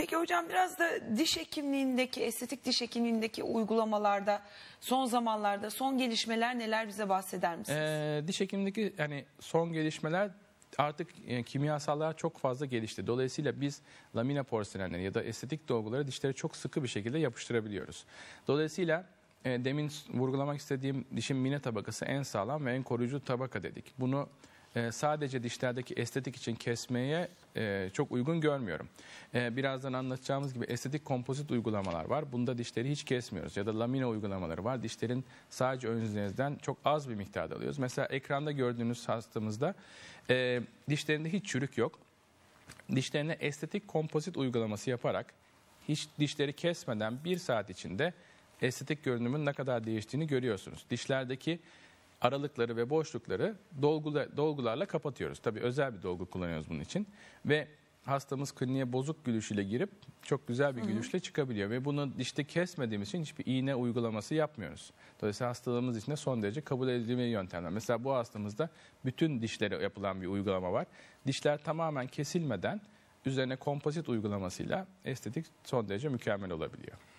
Peki hocam biraz da diş hekimliğindeki, estetik diş hekimliğindeki uygulamalarda son zamanlarda son gelişmeler neler bize bahseder misiniz? Ee, diş hekimliğindeki yani son gelişmeler artık e, kimyasallar çok fazla gelişti. Dolayısıyla biz lamina porselenleri ya da estetik dolguları dişlere çok sıkı bir şekilde yapıştırabiliyoruz. Dolayısıyla e, demin vurgulamak istediğim dişin mine tabakası en sağlam ve en koruyucu tabaka dedik. Bunu ee, sadece dişlerdeki estetik için kesmeye e, çok uygun görmüyorum. Ee, birazdan anlatacağımız gibi estetik kompozit uygulamalar var. Bunda dişleri hiç kesmiyoruz ya da lamina uygulamaları var. Dişlerin sadece ön yüzeyinden çok az bir miktarda alıyoruz. Mesela ekranda gördüğünüz hastamızda e, dişlerinde hiç çürük yok. Dişlerine estetik kompozit uygulaması yaparak hiç dişleri kesmeden bir saat içinde estetik görünümün ne kadar değiştiğini görüyorsunuz. Dişlerdeki aralıkları ve boşlukları dolgula, dolgularla kapatıyoruz. Tabii özel bir dolgu kullanıyoruz bunun için. Ve hastamız kliniğe bozuk gülüşüyle girip çok güzel bir Hı -hı. gülüşle çıkabiliyor. Ve bunu dişte kesmediğimiz için hiçbir iğne uygulaması yapmıyoruz. Dolayısıyla hastalığımız için de son derece kabul edilebilir yöntemler. Mesela bu hastamızda bütün dişlere yapılan bir uygulama var. Dişler tamamen kesilmeden üzerine kompozit uygulamasıyla estetik son derece mükemmel olabiliyor.